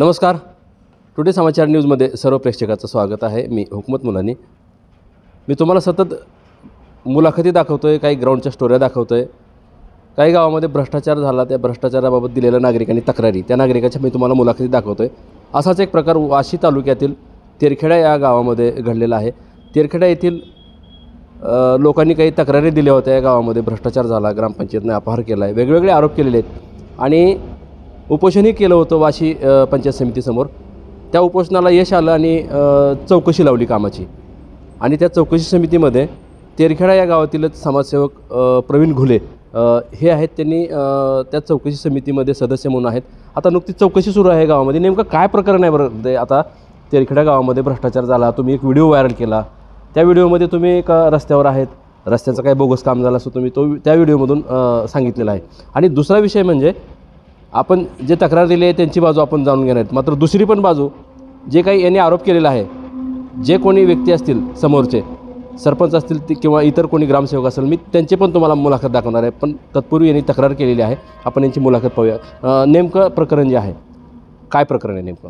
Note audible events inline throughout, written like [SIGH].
नमस्कार टुडे समाचार न्यूजमध्ये सर्व प्रेक्षकाचं स्वागत आहे मी हुकमत मुलानी मी तुम्हाला सतत मुलाखती दाखवतो आहे काही ग्राउंडच्या स्टोऱ्या दाखवतो आहे काही गावामध्ये भ्रष्टाचार झाला त्या भ्रष्टाचाराबाबत दिलेल्या नागरिकांनी तक्रारी त्या नागरिकाच्या मी तुम्हाला मुलाखती दाखवतो आहे असाच एक प्रकार वाशी तालुक्यातील तेरखेडा या गावामध्ये घडलेला आहे तेरखेडा येथील लोकांनी काही तक्रारी दिल्या होत्या या गावामध्ये भ्रष्टाचार झाला ग्रामपंचायतने अपहार केला आहे वेगवेगळे आरोप केलेले आहेत आणि उपोषणही केलं होतं वाशी पंचायत समितीसमोर त्या उपोषणाला यश आलं आणि चौकशी लावली कामाची आणि त्या चौकशी समितीमध्ये तेरखेडा या गावातील समाजसेवक प्रवीण घुले हे आहेत त्यांनी त्या चौकशी समितीमध्ये सदस्य म्हणून आहेत आता नुकतीच चौकशी सुरू आहे गावामध्ये नेमकं काय प्रकरण आहे बरं ते आता तेरखेडा गावामध्ये भ्रष्टाचार झाला तुम्ही एक व्हिडिओ व्हायरल केला त्या व्हिडिओमध्ये तुम्ही एका रस्त्यावर आहेत रस्त्याचं काय बोगस काम झालं असं तुम्ही तो त्या व्हिडिओमधून सांगितलेला आहे आणि दुसरा विषय म्हणजे आपण जे तक्रार दिली आहे त्यांची बाजू आपण जाणून घेणार आहेत मात्र दुसरी पण बाजू जे काही यांनी आरोप केलेला आहे जे कोणी व्यक्ती असतील समोरचे सरपंच असतील ते किंवा इतर कोणी ग्रामसेवक असेल मी त्यांचे पण तुम्हाला मुलाखत दाखवणार आहे पण तत्पूर्वी यांनी तक्रार केलेली आहे आपण यांची मुलाखत पाहूया नेमकं प्रकरण जे आहे काय प्रकरण आहे नेमकं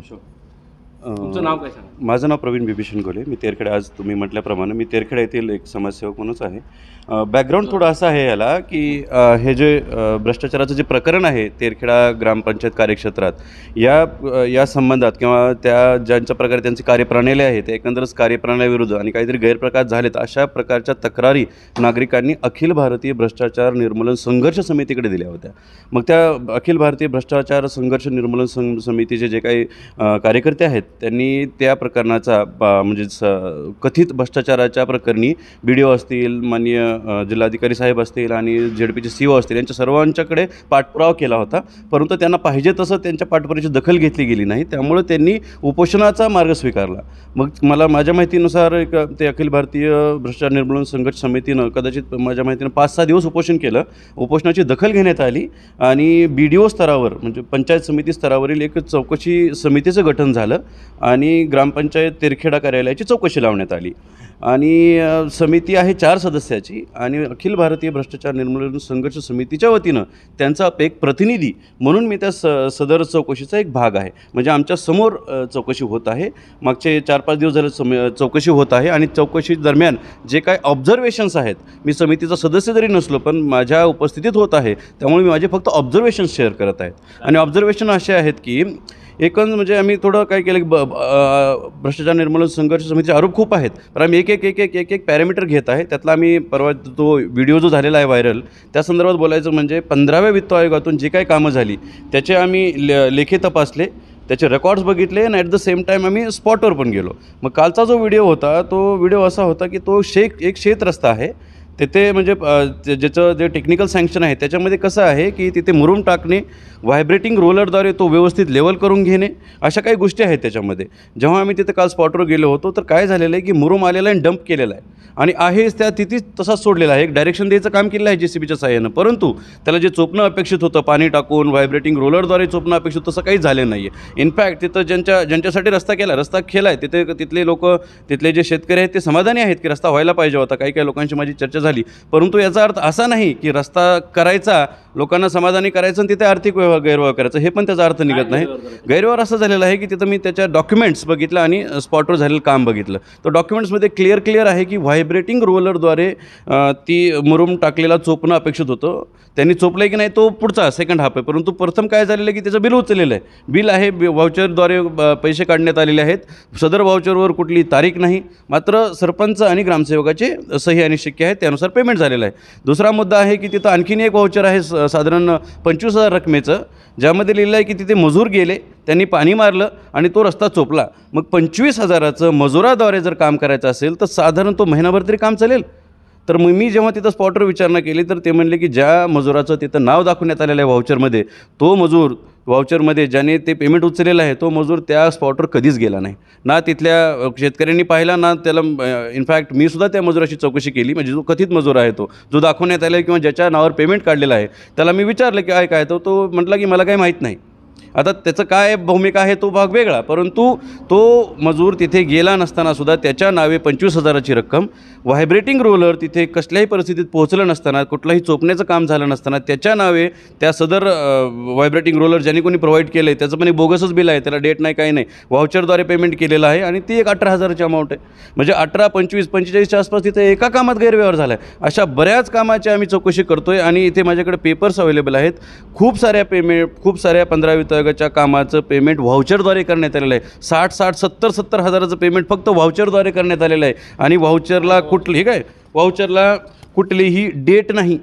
तुमचं नाव काय सांगा माझं नाव प्रवीण बिभीषण गोले मी तेरखेडा आज तुम्ही म्हटल्याप्रमाणे मी तेरखेडा येथील एक समाजसेवक म्हणूनच आहे बॅकग्राऊंड थोडं असं आहे याला की हे जे भ्रष्टाचाराचं जे प्रकरण आहे तेरखेडा ग्रामपंचायत कार्यक्षेत्रात या या संबंधात किंवा त्या ज्यांच्या प्रकारे त्यांची कार्यप्रणाली आहे ते एकंदरच कार्यप्रणालीविरुद्ध आणि काहीतरी गैरप्रकार झालेत अशा प्रकारच्या तक्रारी नागरिकांनी अखिल भारतीय भ्रष्टाचार निर्मूलन संघर्ष समितीकडे दिल्या होत्या मग त्या अखिल भारतीय भ्रष्टाचार संघर्ष निर्मूलन समितीचे जे काही कार्यकर्ते आहेत त्यांनी त्या प्रकरणाचा म्हणजे कथित भ्रष्टाचाराच्या प्रकरणी बी डी ओ असतील माननीय जिल्हाधिकारी साहेब असतील आणि झेड पीचे सी ओ असतील यांच्या सर्वांच्याकडे पाठपुरावा केला होता परंतु त्यांना पाहिजे तसं त्यांच्या पाठपुराची दखल घेतली गेली नाही त्यामुळे त्यांनी उपोषणाचा मार्ग स्वीकारला मग मला माझ्या माहितीनुसार एक ते अखिल भारतीय भ्रष्टाचार निर्मूलन संघट समितीनं कदाचित माझ्या माहितीनं पाच सहा दिवस उपोषण केलं उपोषणाची दखल घेण्यात आली आणि बी डी ओ स्तरावर म्हणजे पंचायत समिती स्तरावरील एक चौकशी समितीचं गठन झालं आणि ग्रामपंचायत तिरखेडा कार्यालयाची चौकशी लावण्यात आली आणि समिती आहे चार सदस्याची आणि अखिल भारतीय भ्रष्टाचार निर्मूलन संघर्ष समितीच्या वतीनं त्यांचा एक प्रतिनिधी म्हणून मी त्या स सदर चौकशीचा एक भाग आहे म्हणजे आमच्या समोर चौकशी होत आहे मागचे चार पाच दिवस झाले सम चौकशी होत आहे आणि चौकशी दरम्यान जे काय ऑब्झर्वेशन्स आहेत मी समितीचा सदस्य जरी नसलो पण माझ्या उपस्थितीत होत आहे त्यामुळे मी माझे फक्त ऑब्झर्वेशन्स शेअर करत आहेत आणि ऑब्झर्वेशन असे आहेत की एकंद म्हणजे आम्ही थोडं काय केलं की ब भ्रष्टाचार निर्मूलन संघर्ष समितीचे आरोप खूप आहेत पण आम्ही एक एक एक एक एक एक एक पॅरामीटर घेत आहे त्यातला आम्ही परवा तो व्हिडिओ जो झालेला आहे व्हायरल त्या संदर्भात बोलायचं म्हणजे पंधराव्या वित्त आयोगातून जी काही कामं झाली त्याचे आम्ही ले लेखे तपासले त्याचे रेकॉर्ड्स बघितले आणि ॲट द सेम टाईम आम्ही स्पॉटवर पण गेलो मग कालचा जो व्हिडिओ होता तो व्हिडिओ असा होता की तो शेक एक शेत रस्ता आहे तेथे म्हणजे ज्याचं जे टेक्निकल सँक्शन आहे त्याच्यामध्ये कसं आहे की तिथे मुरूम टाकणे व्हायब्रेटिंग रोलरद्वारे तो व्यवस्थित लेवल करून घेणे अशा काही गोष्टी आहेत त्याच्यामध्ये जेव्हा आम्ही तिथे काल स्पॉटवर गेलो होतो तर काय झालेलं आहे की मुरूम आलेला आहे डंप केलेला आहे आणि आहेच त्या तिथेच तसाच सोडलेला आहे एक डायरेक्शन द्यायचं काम केलेलं आहे जे सी बीच्या साह्यानं परंतु त्याला जे चोपणं अपेक्षित होतं पाणी टाकून व्हायब्रेटिंग रोलरद्वारे चोपणं अपेक्षित तसं काही झालं नाही आहे इनफॅक्ट तिथं ज्यांच्या ज्यांच्यासाठी रस्ता केला रस्ता केला आहे तिथे तिथले लोक तिथले जे शेतकरी आहेत ते समाधानी आहेत की रस्ता व्हायला पाहिजे होता काही काही लोकांशी माझी चर्चा झाली झाली परंतु याचा अर्थ असा नाही की रस्ता करायचा लोकांना समाधानी करायचं आणि तिथे आर्थिक व्यवहार गैरव्यवहार करायचं हे पण त्याचा अर्थ निघत नाही गैरव्यवहार असा झालेला आहे की तिथं मी त्याच्या डॉक्युमेंट्स बघितलं आणि स्पॉटवर झालेलं काम बघितलं तर डॉक्युमेंट्समध्ये क्लिअर क्लिअर आहे की व्हायब्रेटिंग रोलरद्वारे ती मुरुम टाकलेला चोपणं अपेक्षित होतं त्यांनी चोपलं की नाही तो पुढचा सेकंड हाफ आहे परंतु प्रथम काय झालेलं आहे की त्याचं बिल उचललेलं आहे बिल आहे व्हाउचरद्वारे पैसे काढण्यात आलेले आहेत सदर व्हाउचरवर कुठली तारीख नाही मात्र सरपंच आणि ग्रामसेवकाचे सही आणि शक्य आहे त्यानुसार त्यानुसार पेमेंट झालेलं आहे दुसरा मुद्दा आहे की तिथं आणखीन एक वाउचर आहे साधारण पंचवीस हजार रकमेचं ज्यामध्ये लिहिलं आहे की तिथे मजूर गेले त्यांनी पाणी मारलं आणि तो रस्ता चोपला मग पंचवीस हजाराचं मजुराद्वारे जर काम करायचं असेल तर साधारण तो महिनाभर तरी काम चालेल तर मग मी जेव्हा तिथं स्पॉटवर विचारणा केली तर ते म्हणले की ज्या मजुराचं तिथं नाव दाखवण्यात आलेलं आहे व्हाउचरमध्ये तो मजूर वाउचरमध्ये ज्याने ते पेमेंट उचललेलं आहे तो मजूर त्या स्पॉटवर कधीच गेला नाही ना तिथल्या शेतकऱ्यांनी पाहिला ना त्याला इनफॅक्ट मी सुद्धा त्या मजुराची चौकशी केली म्हणजे जो कथित मजूर आहे तो जो दाखवण्यात आला किंवा ज्याच्या नावावर पेमेंट काढलेला आहे त्याला मी विचारलं की काय काय तो तो म्हटला की मला काही माहीत नाही आता त्याचं काय भूमिका आहे तो भाग वेगळा परंतु तो मजूर तिथे गेला नसतानासुद्धा त्याच्या नावे पंचवीस हजाराची रक्कम व्हायब्रेटिंग रोलर तिथे कसल्याही परिस्थितीत पोहोचलं नसताना कुठलंही चोपण्याचं काम झालं नसताना त्याच्या नावे त्या सदर व्हायब्रेटिंग रोलर ज्याने कोणी प्रोव्हाइड केलं आहे त्याचं पण एक बोगसच बिल आहे त्याला डेट नाही काही नाही व्हाउचरद्वारे पेमेंट केलेलं आहे आणि ती एक अठरा हजाराची अमाऊंट आहे म्हणजे अठरा पंचवीस पंचेचाळीसच्या आसपास तिथे एका कामात गैरव्यवहार झाला आहे अशा बऱ्याच कामाची आम्ही चौकशी करतो आहे आणि इथे माझ्याकडे पेपर्स अवेलेबल आहेत खूप साऱ्या पेमेंट खूप साऱ्या पंधरावी आयोगाच्या कामाचं पेमेंट व्हाउचरद्वारे करण्यात आलेलं आहे साठ साठ सत्तर सत्तर हजाराचं पेमेंट फक्त व्हाउचरद्वारे करण्यात आलेलं आहे आणि व्हाउचरला कुठली काय व्हाउचरला कुठलीही डेट नाही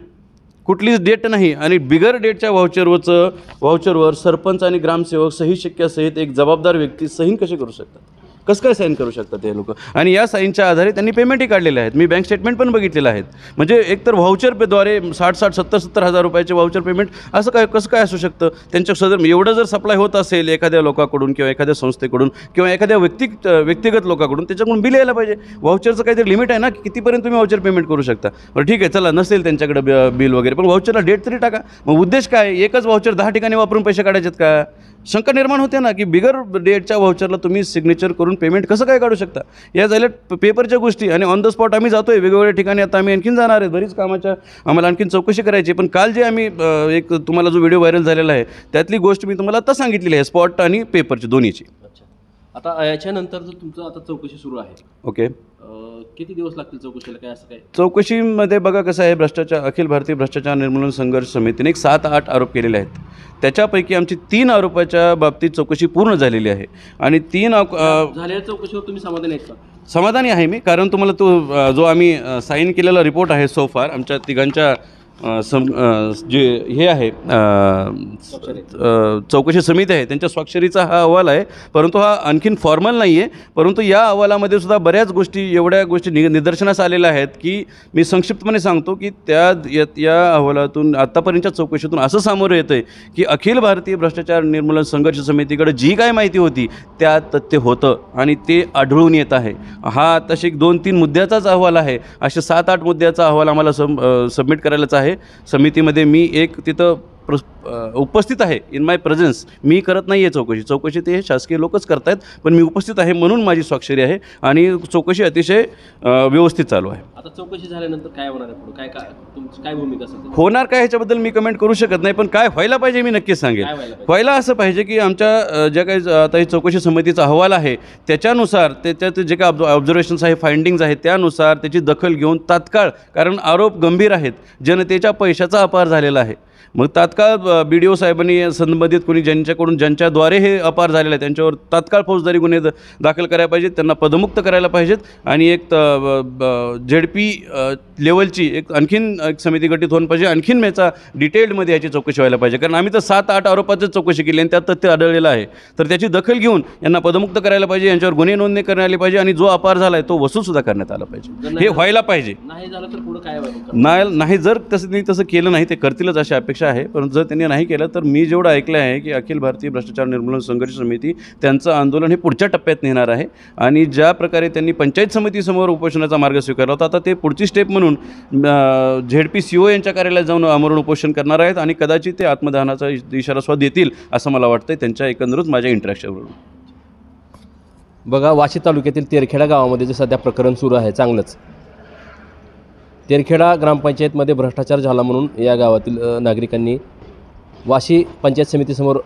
कुठलीच डेट नाही आणि बिगर डेटच्या व्हाउचरवरचं व्हाउचरवर सरपंच आणि ग्रामसेवक सही शिक्क्यासहित एक जबाबदार व्यक्ती सही कसे करू शकतात कसं काय साईन करू शकतात ते लोक आणि या साईनच्या आधारे त्यांनी पेमेंटही काढलेले आहेत मी बँक स्टेटमेंट पण बघितलेलं आहेत म्हणजे एकतर व्हाउचरद्वारे साठ साठ सत्तर सत्तर हजार रुपयाचे व्हाउचर पेमेंट असं काय कसं काय असू शकतं त्यांच्या सदर म्हणजे एवढं जर सप्लाय होत असेल एखाद्या लोकांकडून किंवा एखाद्या संस्थेकडून किंवा एखाद्या व्यक्ती व्यक्तिगत लोकांकडून त्याच्याकडून बिल यायला पाहिजे व्हाउचरचं काहीतरी लिमिट आहे ना की कितीपर्यंत तुम्ही व्हाउचर पेमेंट करू शकता बरं ठीक आहे चला नसेल त्यांच्याकडे बिल वगैरे पण व्हाउचरला डेट तरी टाका मग उद्देश काय एकच व्हाउचर दहा ठिकाणी वापरून पैसे काढायचे आहेत का शंका निर्माण होते ना की बिगर डेटच्या व्हाउचरला तुम्ही सिग्नेचर करून पेमेंट कसं काय काढू शकता या झाल्या पेपरच्या गोष्टी आणि ऑन द स्पॉट आम्ही जातो आहे वेगवेगळ्या ठिकाणी आता आम्ही आणखीन जाणार आहे बरीच कामाच्या आम्हाला आणखीन चौकशी करायची पण काल जे आम्ही एक तुम्हाला जो व्हिडिओ व्हायरल झालेला आहे त्यातली गोष्ट मी तुम्हाला आता सांगितलेली आहे स्पॉट आणि पेपरची दोन्हीची आता याच्यानंतर जो तुमचं आता चौकशी सुरू आहे ओके किती दिवस लागतील चौकशीला काय असं काय चौकशीमध्ये बघा कसं आहे भ्रष्टाचार अखिल भारतीय भ्रष्टाचार निर्मूलन संघर्ष समितीने एक सात आठ आरोप केलेले आहेत त्याच्यापैकी आमची तीन आरोपाच्या बाबतीत चौकशी पूर्ण झालेली आहे आणि तीन झालेल्या चौकशीवर तुम्ही समाधानी आहेत का समाधानी आहे मी कारण तुम्हाला तो जो आम्ही साईन केलेला रिपोर्ट आहे सो फार आमच्या तिघांच्या सम जे हे आहे चौकशी समिती आहे त्यांच्या स्वाक्षरीचा हा अहवाल आहे परंतु हा आणखीन फॉर्मल नाही आहे परंतु या अहवालामध्ये सुद्धा बऱ्याच गोष्टी एवढ्या गोष्टी नि निदर्शनास आलेल्या आहेत की मी संक्षिप्तपणे सांगतो की त्या या अहवालातून आत्तापर्यंतच्या चौकशीतून असं समोर येतं आहे की अखिल भारतीय भ्रष्टाचार निर्मूलन संघर्ष समितीकडे जी काय माहिती होती त्या तथ्य होतं आणि ते आढळून येत आहे हा तसे दोन तीन मुद्द्याचाच अहवाल आहे असे सात आठ मुद्द्याचा अहवाल आम्हाला सम सबमिट करायलाच आहे आहे समितीमध्ये मी एक तिथं प्र उपस्थित आहे इन माय प्रेझेन्स मी करत नाही आहे चौकशी चौकशी ते शासकीय लोकच करत आहेत पण मी उपस्थित आहे म्हणून माझी स्वाक्षरी आहे आणि चौकशी अतिशय व्यवस्थित चालू आहे आता चौकशी झाल्यानंतर काय होणार आहे काय काय तुमची काय भूमिका असेल होणार काय ह्याच्याबद्दल मी कमेंट करू शकत नाही पण काय व्हायला पाहिजे मी नक्कीच सांगेन व्हायला असं पाहिजे की आमच्या ज्या काही आता ही चौकशी समितीचा अहवाल आहे त्याच्यानुसार त्याच्यात जे काय ऑब्झर्वेशन्स आहे फाइंडिंग्स आहेत त्यानुसार त्याची दखल घेऊन तात्काळ कारण आरोप गंभीर आहेत जनतेच्या पैशाचा अपार झालेला आहे मग तात्काळ बी डी ओ साहेबांनी संबंधित कोणी ज्यांच्याकडून ज्यांच्याद्वारे हे अपार झालेलं आहे त्यांच्यावर तात्काळ फौजदारी गुन्हे दाखल करायला पाहिजेत त्यांना पदमुक्त करायला पाहिजेत आणि एक झेड पी लेवलची एक आणखीन एक समिती गठीत होऊन पाहिजे आणखीन याचा डिटेल्डमध्ये याची चौकशी व्हायला पाहिजे कारण आम्ही तर सात आठ आरोपाचीच चौकशी केली आणि त्यात तथ्य आढळलेलं आहे तर त्याची दखल घेऊन यांना पदमुक्त करायला पाहिजे यांच्यावर गुन्हे नोंदणी करण्यात आली पाहिजे आणि जो अपार झाला आहे तो वसूलसुद्धा करण्यात आला पाहिजे हे व्हायला पाहिजे नाही नाही जर तसं तसं केलं नाही ते करतीलच अशा अपेक्षा आहे परंतु जर त्यांनी नाही केलं तर मी जेवढं ऐकलं आहे की अखिल भारतीय भ्रष्टाचार निर्मूलन संघर्ष समिती त्यांचं आंदोलन हे पुढच्या टप्प्यात नेणार आहे आणि ज्या प्रकारे त्यांनी पंचायत समितीसमोर उपोषणाचा मार्ग स्वीकारला होता आता ते पुढची स्टेप म्हणून झेड पी सी ओ यांच्या कार्यालयात जाऊन आमरण उपोषण करणार आहेत आणि कदाचित ते आत्मदहनाचा इशारा स्वाद देतील असं मला वाटतं त्यांच्या एकंदरच माझ्या इंटरॅक्शनवरून बघा वाशी तालुक्यातील तेरखेडा गावामध्ये जे सध्या प्रकरण सुरू आहे चांगलंच तेरखेडा ग्रामपंचायतमध्ये भ्रष्टाचार झाला म्हणून या गावातील नागरिकांनी वाशी पंचायत समितीसमोर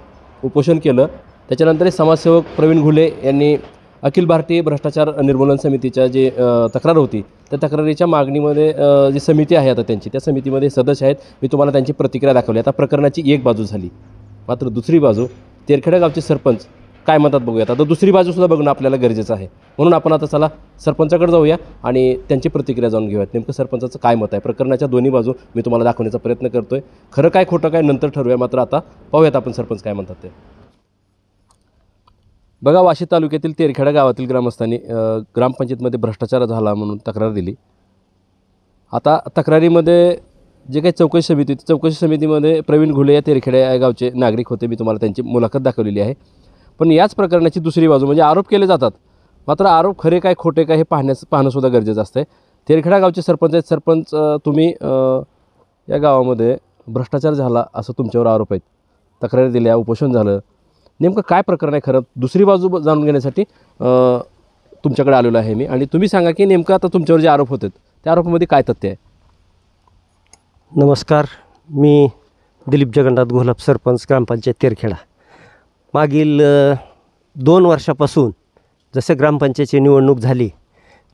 उपोषण केलं त्याच्यानंतर समाजसेवक प्रवीण घुले यांनी अखिल भारतीय भ्रष्टाचार निर्मूलन समितीच्या जे तक्रार होती त्या तक्रारीच्या मागणीमध्ये जी समिती आहे आता त्यांची त्या समितीमध्ये सदस्य आहेत मी तुम्हाला त्यांची प्रतिक्रिया दाखवली आता प्रकरणाची एक बाजू झाली मात्र दुसरी बाजू तेरखेडा गावचे सरपंच काय म्हणतात बघूयात आता दुसरी बाजूसुद्धा बघणं आपल्याला गरजेचं आहे म्हणून आपण आता चला सरपंचाकडे जाऊया आणि त्यांची प्रतिक्रिया जाऊन घेऊयात नेमकं सरपंचाचं काय मत आहे प्रकरणाच्या दोन्ही बाजू मी तुम्हाला दाखवण्याचा प्रयत्न करतो आहे खरं काय खोटं काय नंतर ठरवूया मात्र आता पाहूयात आपण सरपंच काय म्हणतात ते बघा वाशी तालुक्यातील तेरखेडा गावातील ग्रामस्थांनी ग्रामपंचायतमध्ये भ्रष्टाचार झाला म्हणून तक्रार दिली आता तक्रारीमध्ये जे काही चौकशी समिती चौकशी समितीमध्ये प्रवीण घुले या तेरखेड्या या गावचे नागरिक होते मी तुम्हाला त्यांची मुलाखत दाखवलेली आहे पण याच प्रकरणाची दुसरी बाजू म्हणजे आरोप केले जातात मात्र आरोप खरे काय खोटे काय हे पाहण्यास पाहणंसुद्धा गरजेचं असतं आहे तेरखेडा गावचे सरपंच आहेत सरपंच तुम्ही या गावामध्ये भ्रष्टाचार झाला असं तुमच्यावर आरोप आहेत तक्रारी दिल्या उपोषण झालं नेमकं काय प्रकरण आहे खरं दुसरी बाजू जाणून घेण्यासाठी तुमच्याकडे आलेलो आहे मी आणि तुम्ही सांगा की नेमकं आता तुमच्यावर जे आरोप होते त्या आरोपामध्ये काय तथ्य आहे नमस्कार मी दिलीप जगन्नाथ घोलप सरपंच ग्रामपंचायत तेरखेडा मागील दोन वर्षापासून जसं ग्रामपंचायतची निवडणूक झाली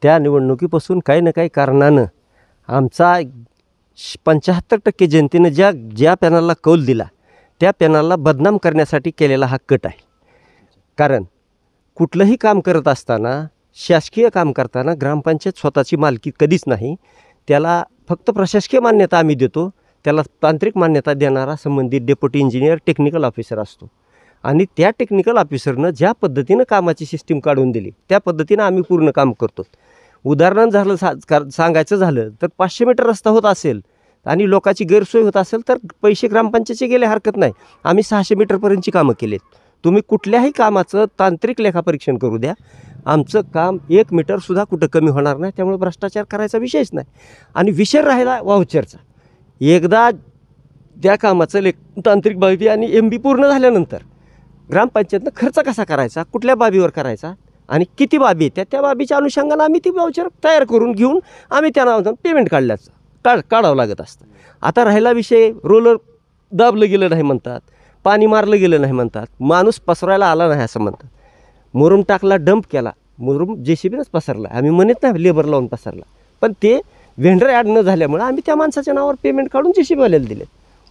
त्या निवडणुकीपासून काही ना काही कारणानं आमचा पंच्याहत्तर टक्के जनतेनं ज्या ज्या पॅनलला कौल दिला त्या पॅनलला बदनाम करण्यासाठी केलेला हा कट आहे कारण कुठलंही काम करत असताना शासकीय काम करताना ग्रामपंचायत स्वतःची मालकी कधीच नाही त्याला फक्त प्रशासकीय मान्यता आम्ही देतो त्याला तांत्रिक मान्यता देणारा संबंधित डेप्युटी इंजिनियर टेक्निकल ऑफिसर असतो आणि त्या टेक्निकल ऑफिसरनं ज्या पद्धतीनं कामाची सिस्टीम काढून दिली त्या पद्धतीनं आम्ही पूर्ण काम करतो उदाहरण झालं सा सांगायचं झालं तर पाचशे मीटर रस्ता होत असेल आणि लोकांची गैरसोय होत असेल तर पैसे ग्रामपंचायतचे गेले हरकत नाही आम्ही सहाशे मीटरपर्यंतची कामं केलीत तुम्ही कुठल्याही कामाचं तांत्रिक लेखापरीक्षण करू द्या आमचं काम एक मीटरसुद्धा कुठं कमी होणार नाही त्यामुळे भ्रष्टाचार करायचा विषयच नाही आणि विषय राहिला वाउचरचा एकदा त्या कामाचं लेख तांत्रिक बाबी आणि एम बी पूर्ण झाल्यानंतर ग्रामपंचायतनं खर्च कसा करायचा कुठल्या बाबीवर करायचा आणि किती बाबी आहेत त्या त्या बाबीच्या अनुषंगानं आम्ही ती बाउचर तयार करून घेऊन आम्ही त्यांना पेमेंट काढल्याचं काढ काढावं लागत असतं आता राहिला विषय रोलर दाबलं गेलं नाही म्हणतात पाणी मारलं गेलं नाही म्हणतात माणूस पसरायला आला नाही असं म्हणतात मुरुम टाकला डंप केला मुरुम जे सी बीनंच पसरला आम्ही म्हणत नाही लेबर लावून पसरला पण ते व्हेंडर ॲड न झाल्यामुळे आम्ही त्या माणसाच्या नावावर पेमेंट काढून जे सी बीवाल्याला दिलेत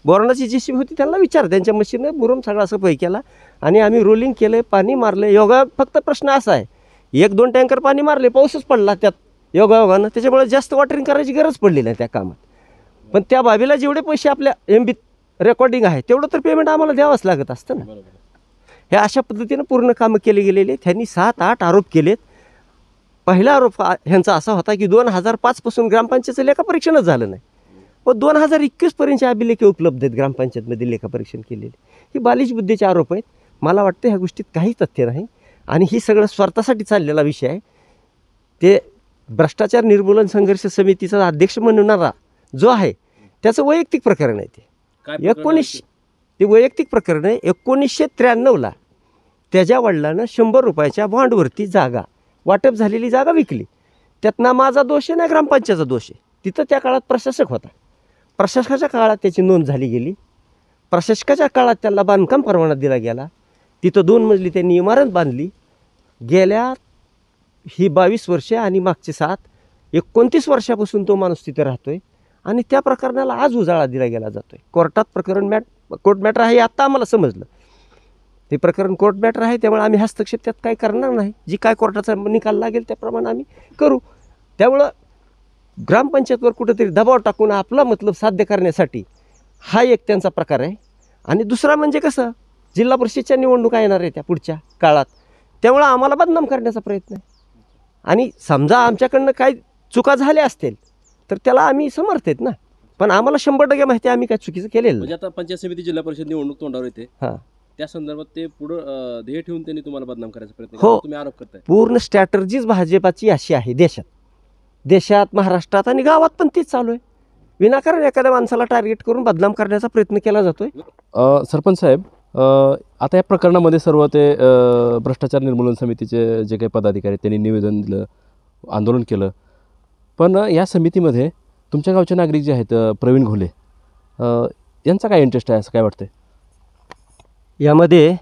बोरणाची जी शिप होती त्यांना विचार त्यांच्या मशीनं बुरम सगळा असं पै केला आणि आम्ही रोलिंग केलं पाणी मारलं योगा फक्त प्रश्न असा आहे एक दोन टँकर पाणी मारले पाऊसच पडला त्यात योगानं त्याच्यामुळे जास्त वॉटरिंग करायची गरज पडली नाही त्या कामात पण त्या बाबीला जेवढे पैसे आपल्या बी रेकॉर्डिंग आहे तेवढं तर पेमेंट आम्हाला द्यावंच लागत असतं ना हे अशा पद्धतीनं पूर्ण कामं केली गेलेली त्यांनी सात आठ आरोप केलेत पहिला आरोप ह्यांचा असा होता की दोन हजार पाचपासून ग्रामपंचायतचं लेखापरीक्षणच झालं नाही व दोन हजार एकवीसपर्यंतचे अभिलेखे उपलब्ध आहेत ग्रामपंचायतमध्ये लेखापरीक्षण केलेले ही बालिश बुद्धीचे आरोप आहेत मला वाटतं ह्या गोष्टीत काही तथ्य नाही आणि ही सगळं स्वार्थासाठी चाललेला विषय आहे ते भ्रष्टाचार निर्मूलन संघर्ष समितीचा अध्यक्ष म्हणणारा जो आहे त्याचं वैयक्तिक प्रकरण आहे ते एकोणीसशे ते वैयक्तिक प्रकरण आहे एकोणीसशे त्र्याण्णवला त्याच्या वडिलांना शंभर रुपयाच्या बॉन्डवरती जागा वाटप झालेली जागा विकली त्यातना माझा दोष आहे ना ग्रामपंचायतचा दोष आहे तिथं त्या काळात प्रशासक होता प्रशासकाच्या काळात त्याची नोंद झाली गेली प्रशासकाच्या काळात त्याला बांधकाम परवाना दिला गेला तिथं दोन मजली त्यांनी इमारत बांधली गेल्या ही बावीस वर्षे आणि मागचे सात एकोणतीस वर्षापासून तो माणूस तिथे राहतो आहे आणि त्या प्रकरणाला आज उजाळा दिला गेला जातो आहे कोर्टात प्रकरण मॅट कोर्ट मॅटर आहे आत्ता आम्हाला समजलं ते प्रकरण कोर्ट मॅटर आहे त्यामुळे आम्ही हस्तक्षेप त्यात काय करणार नाही जी काय कोर्टाचा निकाल लागेल त्याप्रमाणे आम्ही करू त्यामुळं ग्रामपंचायतवर कुठेतरी दबाव टाकून आपला मतलब साध्य करण्यासाठी हा एक त्यांचा प्रकार आहे आणि दुसरा म्हणजे कसं जिल्हा परिषदच्या निवडणुका येणार आहे त्या पुढच्या काळात त्यामुळं आम्हाला बदनाम करण्याचा प्रयत्न आहे आणि समजा आमच्याकडनं काय चुका झाल्या असतील तर त्याला आम्ही समर्थ आहेत ना पण आम्हाला शंभर टक्के माहिती आम्ही काय चुकीचं केलेलं म्हणजे आता पंचायत समिती जिल्हा परिषद निवडणूक तोंडावर येते हां त्या संदर्भात ते पुढं ध्येय ठेवून त्यांनी तुम्हाला बदनाम करायचा प्रयत्न हो तुम्ही आरोप करताय पूर्ण स्ट्रॅटर्जीच भाजपाची अशी आहे देशात देशात महाराष्ट्रात आणि गावात पण तीच चालू आहे विनाकारण एखाद्या माणसाला टार्गेट करून बदनाम करण्याचा प्रयत्न केला जातोय सरपंच साहेब आता या प्रकरणामध्ये सर्व ते भ्रष्टाचार निर्मूलन समितीचे जे काही पदाधिकारी त्यांनी निवेदन दिलं आंदोलन केलं पण या समितीमध्ये तुमच्या गावचे नागरिक जे आहेत प्रवीण घोले यांचा काय इंटरेस्ट आहे असं काय वाटते यामध्ये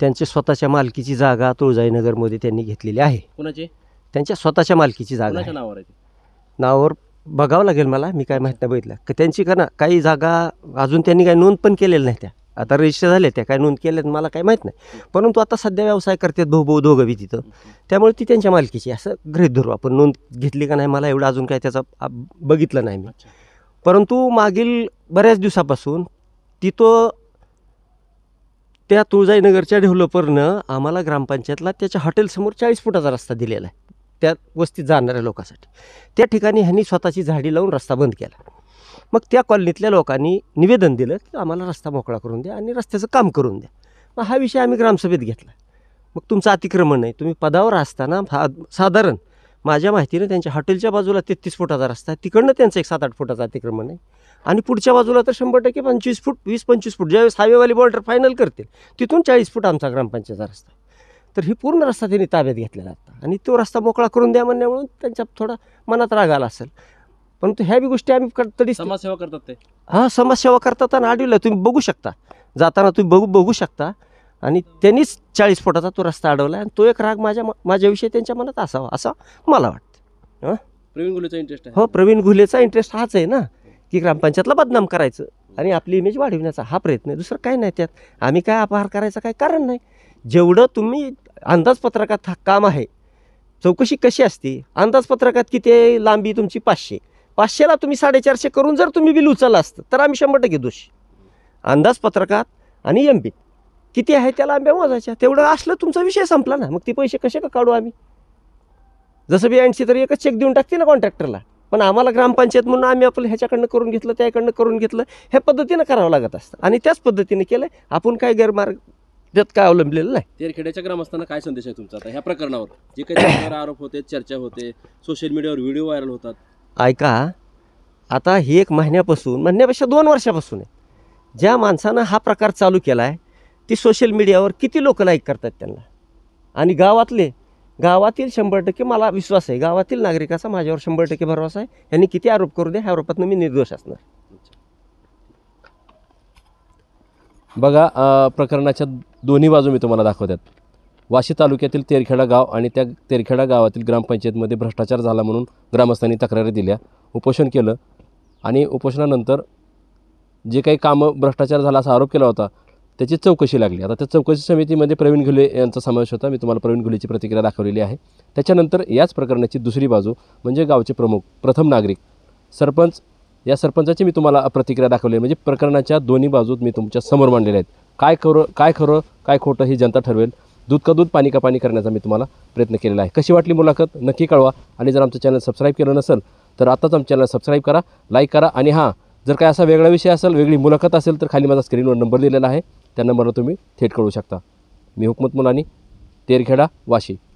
त्यांची स्वतःच्या मालकीची जागा तुळजाईनगरमध्ये त्यांनी घेतलेली आहे कोणाची त्यांच्या स्वतःच्या मालकीची जागा नावावर बघावं लागेल मला मी काय माहीत नाही बघितलं त्यांची का ना काही जागा अजून त्यांनी काही नोंद पण केलेल्या नाही त्या आता रजिस्टर झाल्या त्या काय नोंद केल्या मला काही माहीत नाही परंतु आता सध्या व्यवसाय करतात भाऊ भाऊ दोघं बी तिथं त्यामुळे ती त्यांच्या मालकीची असं गृहीत धरू आपण नोंद घेतली का नाही मला एवढं अजून काय त्याचा बघितलं नाही मी परंतु मागील बऱ्याच दिवसापासून तिथं त्या तुळजाईनगरच्या डेव्हलपरनं आम्हाला ग्रामपंचायतला त्याच्या हॉटेलसमोर चाळीस फुटाचा रस्ता दिलेला आहे त्या वस्तीत जाणाऱ्या लोकांसाठी त्या ठिकाणी ह्यांनी स्वतःची झाडी लावून रस्ता बंद केला मग त्या कॉलनीतल्या लोकांनी निवेदन दिलं की आम्हाला रस्ता मोकळा करून द्या आणि रस्त्याचं काम करून द्या मग हा विषय आम्ही ग्रामसभेत घेतला मग तुमचं अतिक्रमण नाही तुम्ही पदावर असताना साधारण माझ्या माहितीने त्यांच्या हॉटेलच्या बाजूला तेहतीस फुटाचा रस्ता आहे तिकडनं त्यांचं एक सात आठ फुटाचं अतिक्रमण आहे आणि पुढच्या बाजूला तर शंभर टक्के पंचवीस फूट वीस पंचवीस फूट ज्यावेळेस हायवेवाली बॉर्डर फायनल करतील तिथून चाळीस फूट आमचा ग्रामपंचायतचा रस्ता तर ही पूर्ण रस्ता त्यांनी ताब्यात घेतलेला आता आणि तो रस्ता मोकळा करून द्या म्हणण्या म्हणून त्यांच्या थोडा मनात राग आला असेल परंतु ह्या बी गोष्टी आम्ही तरी समाजसेवा करतात ते हा समाजसेवा करतात आणि आडवीला तुम्ही बघू शकता जाताना तुम्ही बघू बघू शकता आणि त्यांनीच चाळीस फुटाचा तो रस्ता अडवला आणि तो एक राग माझ्या माझ्याविषयी त्यांच्या मनात असावा असा मला वाटतं प्रवीण गुलेचा इंटरेस्ट आहे हो प्रवीण गुलेचा इंटरेस्ट हाच आहे ना की ग्रामपंचायतला बदनाम करायचं आणि आपली इमेज वाढविण्याचा हा प्रयत्न आहे दुसरं काय नाही त्यात आम्ही काय अपहार करायचं काय कारण नाही जेवढं तुम्ही अंदाजपत्रकात काम आहे चौकशी कशी असते अंदाजपत्रकात किती आहे लांबी तुमची पाचशे पाचशेला तुम्ही साडेचारशे करून जर तुम्ही बिल उचललं असतं तर आम्ही शंभर टक्के दोषी अंदाजपत्रकात आणि एम बीत किती आहे त्या लांब्या मोजायच्या तेवढं असलं तुमचा विषय संपला ना मग ते पैसे कसे का काढू आम्ही जसं बी ऐंशी तर एकच चेक देऊन टाकते ना कॉन्ट्रॅक्टरला पण आम्हाला ग्रामपंचायत म्हणून आम्ही आपलं ह्याच्याकडनं करून घेतलं त्याकडनं करून घेतलं ह्या पद्धतीनं करावं लागत असतं आणि त्याच पद्धतीने केलं आपण काय गैरमार्ग त्यात काय अवलंबलेलं नाही तेरखेड्याच्या ग्रामस्थांना काय संदेश आहे तुमचा आता ह्या प्रकरणावर जे काही [COUGHS] आरोप होते चर्चा होते सोशल मीडियावर व्हिडिओ व्हायरल होतात ऐका आता ही एक महिन्यापासून महिन्यापेक्षा दोन वर्षापासून आहे ज्या माणसानं हा प्रकार चालू केला आहे ती सोशल मीडियावर किती लोक लाईक करतात त्यांना आणि गावातले गावातील शंभर टक्के मला विश्वास आहे गावातील नागरिकाचा माझ्यावर शंभर टक्के भरवसा आहे यांनी किती आरोप करू दे ह्या आरोपातून मी निर्दोष असणार बघा प्रकरणाच्या दोन्ही बाजू मी तुम्हाला दाखवतात वाशी तालुक्यातील तेरखेडा गाव आणि त्या तेरखेडा गावातील ग्रामपंचायतमध्ये भ्रष्टाचार झाला म्हणून ग्रामस्थांनी तक्रारी दिल्या उपोषण केलं आणि उपोषणानंतर जे काही कामं भ्रष्टाचार झाला असा आरोप केला होता त्याची चौकशी लागली आता त्या चौकशी समितीमध्ये प्रवीण घुले यांचा समावेश होता मी तुम्हाला प्रवीण घुलेची प्रतिक्रिया दाखवलेली आहे त्याच्यानंतर याच प्रकरणाची दुसरी बाजू म्हणजे गावचे प्रमुख प्रथम नागरिक सरपंच या सरपंचाची मी तुम्हाला प्रतिक्रिया दाखवली आहे म्हणजे प्रकरणाच्या दोन्ही बाजूत मी तुमच्या समोर मांडलेले आहेत काय खरं काय खरं काय खोटं ही जनता ठरवेल दूध का दूध पाणी का पाणी करण्याचा मी तुम्हाला प्रयत्न केलेला आहे कशी वाटली मुलाखत नक्की कळवा आणि जर आमचं चॅनल सबस्क्राईब केलं नसेल तर आताच आमच्या चॅनल सबस्क्राईब करा लाईक करा आणि हां जर काही असा वेगळा विषय असेल वेगळी मुलाखत असेल तर खाली माझा स्क्रीनवर नंबर दिलेला आहे त्या नंबरवर तुम्ही थेट कळू शकता मी हुकमत मुलानी तेरखेडा वाशी